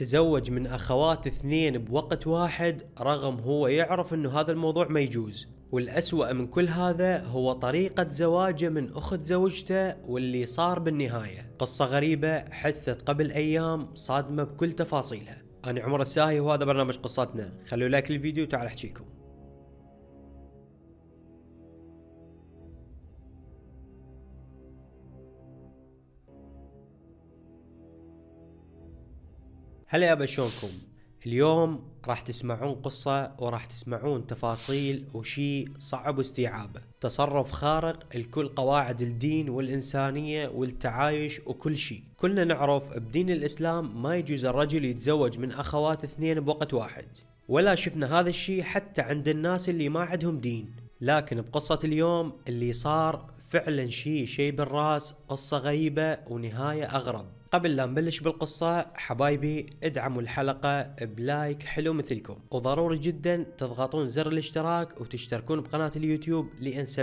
تزوج من أخوات اثنين بوقت واحد رغم هو يعرف أنه هذا الموضوع ما يجوز والأسوأ من كل هذا هو طريقة زواجه من أخت زوجته واللي صار بالنهاية قصة غريبة حثت قبل أيام صادمة بكل تفاصيلها أنا عمر الساهي وهذا برنامج قصتنا خلوا لايك للفيديو وتعال أحكيكم هلا يا شلونكم اليوم راح تسمعون قصة وراح تسمعون تفاصيل وشي صعب استيعابه تصرف خارق لكل قواعد الدين والإنسانية والتعايش وكل شيء كلنا نعرف بدين الإسلام ما يجوز الرجل يتزوج من أخوات اثنين بوقت واحد ولا شفنا هذا الشيء حتى عند الناس اللي ما عندهم دين لكن بقصة اليوم اللي صار فعلا شيء شيء بالراس قصة غريبة ونهاية أغرب قبل لا نبلش بالقصة حبايبي ادعموا الحلقة بلايك حلو مثلكم وضروري جدا تضغطون زر الاشتراك وتشتركون بقناة اليوتيوب لأن 70%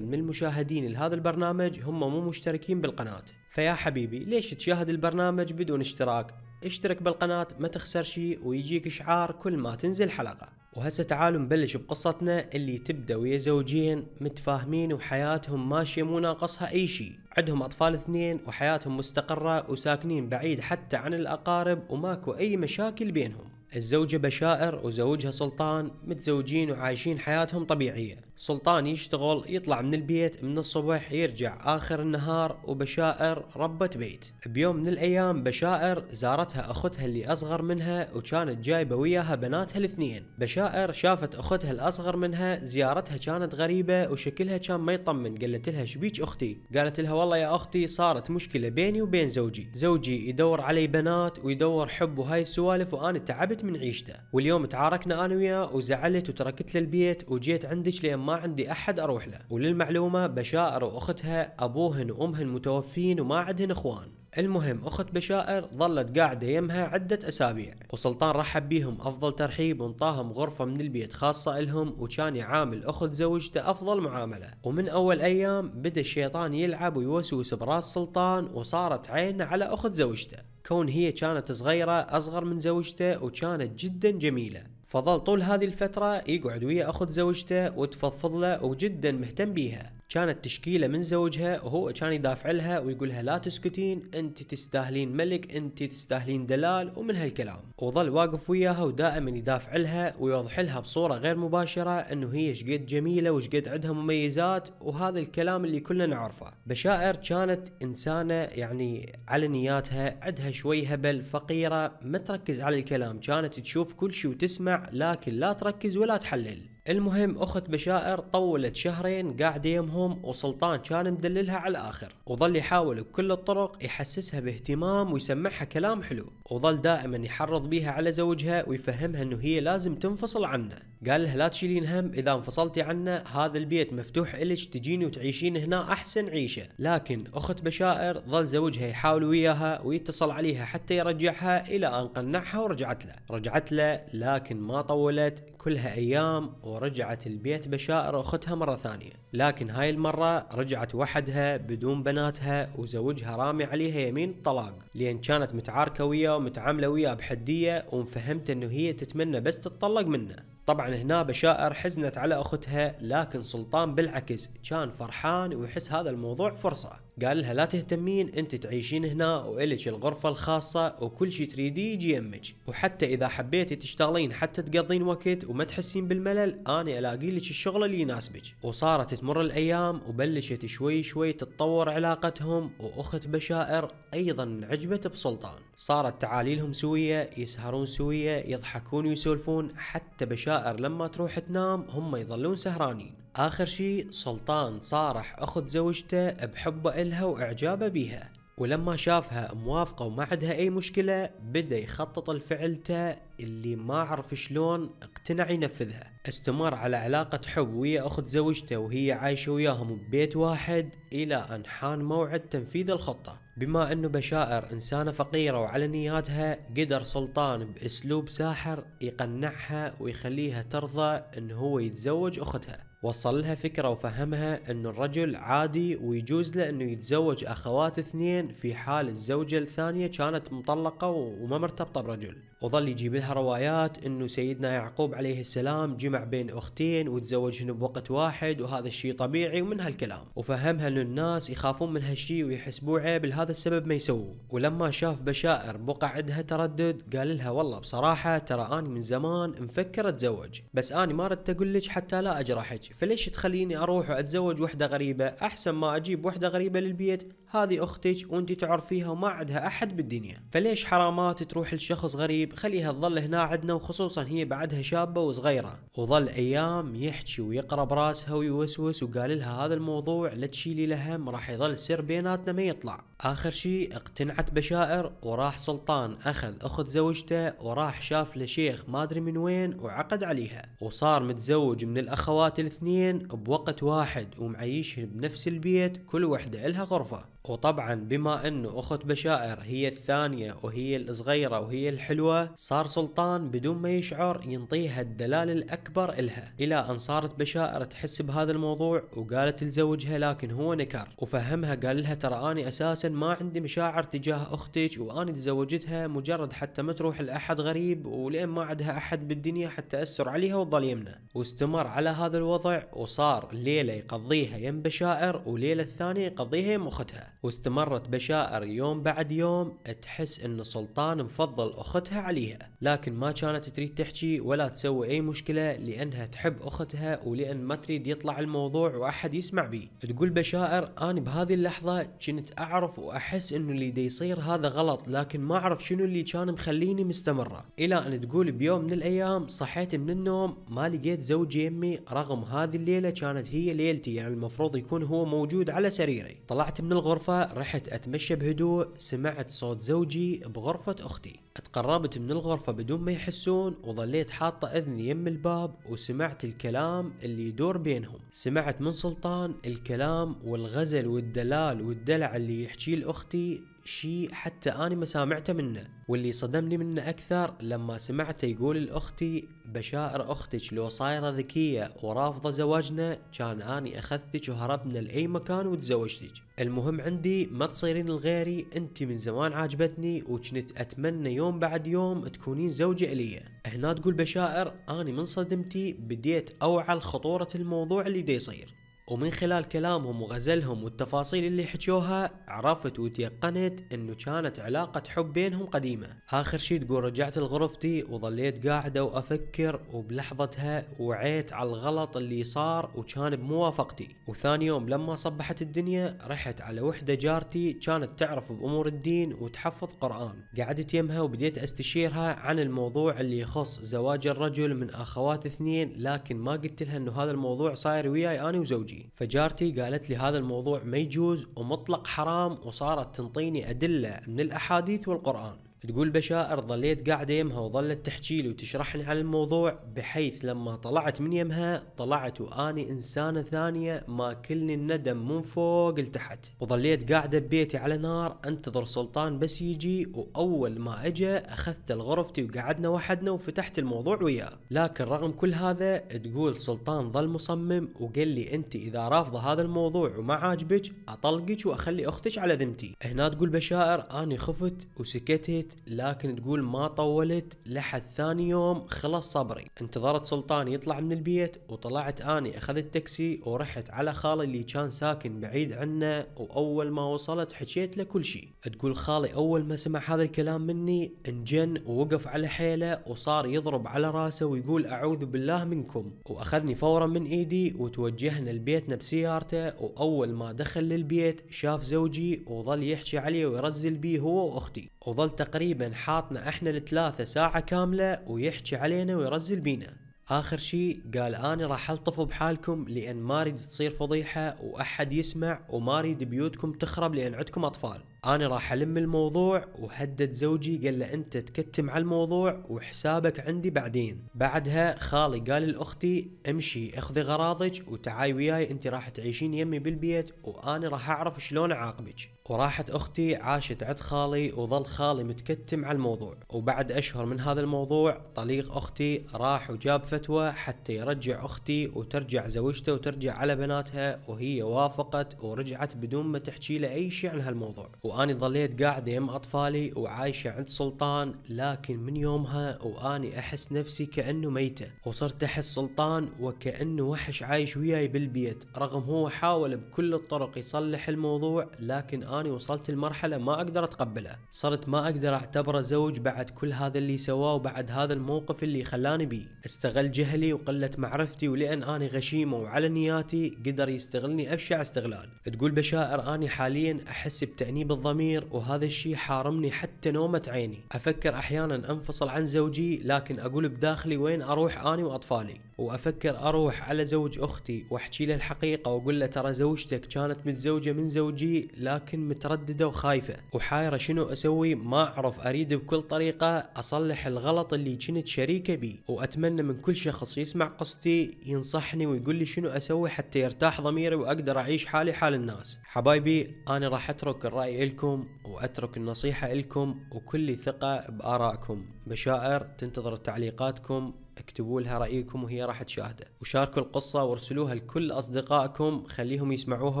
من المشاهدين لهذا البرنامج هم مو مشتركين بالقناة فيا حبيبي ليش تشاهد البرنامج بدون اشتراك اشترك بالقناة ما تخسر شيء ويجيك اشعار كل ما تنزل حلقة وهسه تعالوا نبلش بقصتنا اللي تبدا ويا زوجين متفاهمين وحياتهم ماشيه مو ناقصها اي شيء، عندهم اطفال اثنين وحياتهم مستقره وساكنين بعيد حتى عن الاقارب وماكو اي مشاكل بينهم. الزوجة بشائر وزوجها سلطان متزوجين وعايشين حياتهم طبيعية سلطان يشتغل يطلع من البيت من الصبح يرجع آخر النهار وبشائر ربة بيت بيوم من الأيام بشائر زارتها أختها اللي أصغر منها وكانت جايبة وياها بناتها الاثنين بشائر شافت أختها الأصغر منها زيارتها كانت غريبة وشكلها كان ما يطمن قالت لها شبيك أختي قالت لها والله يا أختي صارت مشكلة بيني وبين زوجي زوجي يدور علي بنات ويدور حب وهاي السوالف وأنا تعبت من عيشته واليوم تعاركنا أنا وياه وزعلت وتركت له البيت وجيت عندك لأن ما عندي احد اروح له وللمعلومه بشائر واختها ابوهن وامهن متوفين وما عندهن اخوان المهم اخت بشائر ظلت قاعده يمها عده اسابيع وسلطان رحب بيهم افضل ترحيب وانطاهم غرفه من البيت خاصه الهم وكان يعامل اخت زوجته افضل معامله ومن اول ايام بدا الشيطان يلعب ويوسوس براس سلطان وصارت عينه على اخت زوجته كون هي كانت صغيره اصغر من زوجته وكانت جدا جميله فظل طول هذه الفترة يقعد ويا أخت زوجته وتفضفض له وجدا مهتم بيها كانت تشكيله من زوجها وهو كان يدافع لها ويقولها لا تسكتين انت تستاهلين ملك انت تستاهلين دلال ومن هالكلام وظل واقف وياها ودائما يدافع لها ويوضح لها بصوره غير مباشره انه هي شقد جميله وشقد عندها مميزات وهذا الكلام اللي كلنا نعرفه بشائر كانت انسانه يعني على نياتها عندها شوي هبل فقيره ما تركز على الكلام كانت تشوف كل شيء وتسمع لكن لا تركز ولا تحلل المهم اخت بشائر طولت شهرين قاعده يمهم وسلطان كان مدللها على الاخر وظل يحاول بكل الطرق يحسسها باهتمام ويسمعها كلام حلو وظل دائما يحرض بيها على زوجها ويفهمها انه هي لازم تنفصل عنه قال لها لا تشيلين هم اذا انفصلتي عنه هذا البيت مفتوح الك تجيني وتعيشين هنا احسن عيشه لكن اخت بشائر ظل زوجها يحاول وياها ويتصل عليها حتى يرجعها الى ان قنعها ورجعت له رجعت له لكن ما طولت كلها ايام ورجعت البيت بشائر أختها مرة ثانية لكن هاي المرة رجعت وحدها بدون بناتها وزوجها رامي عليها يمين الطلاق لأن كانت متعاركة وياه ومتعاملة وياه بحدية ومفهمت أنه هي تتمنى بس تتطلق منه طبعا هنا بشائر حزنت على اختها لكن سلطان بالعكس كان فرحان ويحس هذا الموضوع فرصة قال لها لا تهتمين انت تعيشين هنا والك الغرفة الخاصة وكل شي تريديه يجي يمك وحتى اذا حبيتي تشتغلين حتى تقضين وقت وما تحسين بالملل انا الاقي لك الشغل اللي يناسبك وصارت تمر الايام وبلشت شوي شوي تتطور علاقتهم واخت بشائر ايضا انعجبت بسلطان صارت تعاليلهم سوية يسهرون سوية يضحكون ويسولفون حتى بشائر والعشائر لما تروح تنام هم يظلون سهرانين آخر شي سلطان صارح أخت زوجته بحبه إلها وإعجابه بيها ولما شافها موافقة وما عندها أي مشكلة بدأ يخطط لفعلته اللي ما عرف شلون اقتنع ينفذها استمر على علاقة حب ويا أخت زوجته وهي عايشة وياهم ببيت واحد إلى أن حان موعد تنفيذ الخطة بما انه بشائر انسانة فقيرة وعلى نياتها قدر سلطان باسلوب ساحر يقنعها ويخليها ترضى أن هو يتزوج اختها وصل لها فكرة وفهمها أن الرجل عادي ويجوز له أنه يتزوج أخوات اثنين في حال الزوجة الثانية كانت مطلقة وما مرتبطة برجل وظل يجيب لها روايات أنه سيدنا يعقوب عليه السلام جمع بين أختين وتزوجهن بوقت واحد وهذا الشيء طبيعي ومن هالكلام وفهمها أن الناس يخافون من هالشيء ويحسبوه عيب لهذا السبب ما يسووه ولما شاف بشائر بقى عندها تردد قال لها والله بصراحة ترى أنا من زمان مفكر أتزوج بس أنا ما ردت أقول لك حتى لا أجرحك فليش تخليني اروح واتزوج وحده غريبه احسن ما اجيب وحده غريبه للبيت هذه اختك وانت تعرفيها وما عندها احد بالدنيا فليش حرامات تروح لشخص غريب خليها تظل هنا عندنا وخصوصا هي بعدها شابه وصغيره وظل ايام يحكي ويقرا براسها ويوسوس وقال لها هذا الموضوع لا تشيلي لهم راح يظل سر بيناتنا ما يطلع اخر شيء اقتنعت بشائر وراح سلطان اخذ اخت زوجته وراح شاف له شيخ ما ادري من وين وعقد عليها وصار متزوج من الاخوات الاثنين الاثنين بوقت واحد ومعيشهم بنفس البيت كل وحدة إلها غرفة وطبعا بما انه اخت بشائر هي الثانية وهي الصغيرة وهي الحلوة صار سلطان بدون ما يشعر ينطيها الدلال الاكبر الها الى ان صارت بشائر تحس بهذا الموضوع وقالت لزوجها لكن هو نكر وفهمها قال لها ترى اني اساسا ما عندي مشاعر تجاه اختك واني تزوجتها مجرد حتى ما تروح لاحد غريب ولان ما عندها احد بالدنيا حتى اسر عليها وتظل يمنا واستمر على هذا الوضع وصار ليلة يقضيها يم بشائر وليلة الثانية يقضيها يم اختها واستمرت بشائر يوم بعد يوم تحس ان سلطان مفضل اختها عليها لكن ما كانت تريد تحكي ولا تسوي اي مشكلة لانها تحب اختها ولان ما تريد يطلع الموضوع واحد يسمع بي تقول بشائر انا بهذه اللحظة كنت اعرف واحس انه اللي دي يصير هذا غلط لكن ما اعرف شنو اللي كان مخليني مستمرة الى ان تقول بيوم من الايام صحيت من النوم ما لقيت زوجي يمي رغم هذه الليلة كانت هي ليلتي يعني المفروض يكون هو موجود على سريري طلعت من الغرفة الغرفة رحت أتمشى بهدوء سمعت صوت زوجي بغرفة أختي اتقربت من الغرفة بدون ما يحسون وظليت حاطة أذني يم الباب وسمعت الكلام اللي يدور بينهم سمعت من سلطان الكلام والغزل والدلال والدلع اللي يحكيه لأختي شيء حتى أنا ما سامعته منه واللي صدمني منه أكثر لما سمعته يقول لأختي بشائر أختك لو صايرة ذكية ورافضة زواجنا كان أني أخذتك وهربنا لأي مكان وتزوجتك المهم عندي ما تصيرين لغيري أنت من زمان عاجبتني وكنت أتمنى يوم بعد يوم تكونين زوجة إلي هنا تقول بشائر أني من صدمتي بديت أوعى لخطورة الموضوع اللي دي يصير ومن خلال كلامهم وغزلهم والتفاصيل اللي حكوها عرفت وتيقنت انه كانت علاقة حب بينهم قديمة اخر شي تقول رجعت لغرفتي وظليت قاعدة وافكر وبلحظتها وعيت على الغلط اللي صار وكان بموافقتي وثاني يوم لما صبحت الدنيا رحت على وحدة جارتي كانت تعرف بامور الدين وتحفظ قرآن قعدت يمها وبديت استشيرها عن الموضوع اللي يخص زواج الرجل من اخوات اثنين لكن ما قلت لها انه هذا الموضوع صاير وياي انا وزوجي فجارتي قالت لي هذا الموضوع ما يجوز ومطلق حرام وصارت تنطيني أدلة من الأحاديث والقرآن تقول بشائر ظليت قاعدة يمها وظلت تحكي لي وتشرح لي على الموضوع بحيث لما طلعت من يمها طلعت واني انسانة ثانية ماكلني الندم من فوق لتحت وظليت قاعدة ببيتي على نار انتظر سلطان بس يجي واول ما اجى اخذت لغرفتي وقعدنا وحدنا وفتحت الموضوع وياه لكن رغم كل هذا تقول سلطان ظل مصمم وقال لي انت اذا رافضة هذا الموضوع وما عاجبك اطلقك واخلي اختك على ذمتي هنا تقول بشائر اني خفت وسكتت لكن تقول ما طولت لحد ثاني يوم خلص صبري انتظرت سلطان يطلع من البيت وطلعت اني اخذت تاكسي ورحت على خالي اللي كان ساكن بعيد عنا واول ما وصلت حكيت له كل شيء تقول خالي اول ما سمع هذا الكلام مني انجن ووقف على حيله وصار يضرب على راسه ويقول اعوذ بالله منكم واخذني فورا من ايدي وتوجهنا لبيتنا بسيارته واول ما دخل للبيت شاف زوجي وظل يحكي علي ويرزل بيه هو واختي وظل تقريبا حاطنا احنا الثلاثة ساعة كاملة ويحكي علينا ويرزل بينا اخر شي قال انا راح الطفوا بحالكم لان ما اريد تصير فضيحة واحد يسمع وما اريد بيوتكم تخرب لان عندكم اطفال انا راح الم الموضوع وهدد زوجي قال له انت تكتم على الموضوع وحسابك عندي بعدين بعدها خالي قال لاختي امشي اخذي غراضك وتعاي وياي انت راح تعيشين يمي بالبيت وانا راح اعرف شلون اعاقبك وراحت أختي عاشت عند خالي وظل خالي متكتم على الموضوع وبعد أشهر من هذا الموضوع طليق أختي راح وجاب فتوى حتى يرجع أختي وترجع زوجته وترجع على بناتها وهي وافقت ورجعت بدون ما تحكي له أي شيء عن هالموضوع وأني ظليت قاعدة يم أطفالي وعايشة عند سلطان لكن من يومها وأني أحس نفسي كأنه ميتة وصرت أحس سلطان وكأنه وحش عايش وياي بالبيت رغم هو حاول بكل الطرق يصلح الموضوع لكن اني وصلت لمرحله ما اقدر اتقبلها صرت ما اقدر اعتبره زوج بعد كل هذا اللي سواه وبعد هذا الموقف اللي خلاني بيه استغل جهلي وقله معرفتي ولان اني غشيمه وعلى نياتي قدر يستغلني ابشع استغلال تقول بشائر اني حاليا احس بتانيب الضمير وهذا الشيء حارمني حتى نومه عيني افكر احيانا انفصل عن زوجي لكن اقول بداخلي وين اروح اني واطفالي وافكر اروح على زوج اختي واحكي له الحقيقه واقول له ترى زوجتك كانت متزوجه من زوجي لكن متردده وخايفه وحايره شنو اسوي ما اعرف اريد بكل طريقه اصلح الغلط اللي كنت شريكه بيه واتمنى من كل شخص يسمع قصتي ينصحني ويقول لي شنو اسوي حتى يرتاح ضميري واقدر اعيش حالي حال الناس حبايبي انا راح اترك الراي لكم واترك النصيحه لكم وكل ثقه بارائكم بشائر تنتظر تعليقاتكم اكتبوا لها رايكم وهي راح تشاهده وشاركوا القصه وارسلوها لكل اصدقائكم خليهم يسمعوها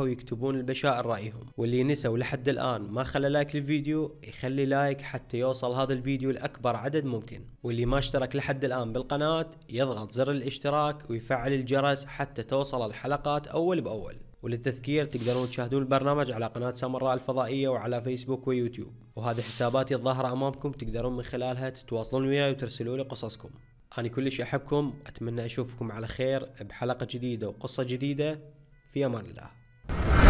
ويكتبون البشائر رايهم واللي نسى ولحد الان ما خلى لايك للفيديو يخلي لايك حتى يوصل هذا الفيديو لاكبر عدد ممكن واللي ما اشترك لحد الان بالقناه يضغط زر الاشتراك ويفعل الجرس حتى توصل الحلقات اول باول وللتذكير تقدرون تشاهدون البرنامج على قناة سامراء الفضائية وعلى فيسبوك ويوتيوب وهذه حساباتي الظاهرة أمامكم تقدرون من خلالها تتواصلون وياي وترسلوا لي قصصكم أنا كلش أحبكم أتمنى أشوفكم على خير بحلقة جديدة وقصة جديدة في أمان الله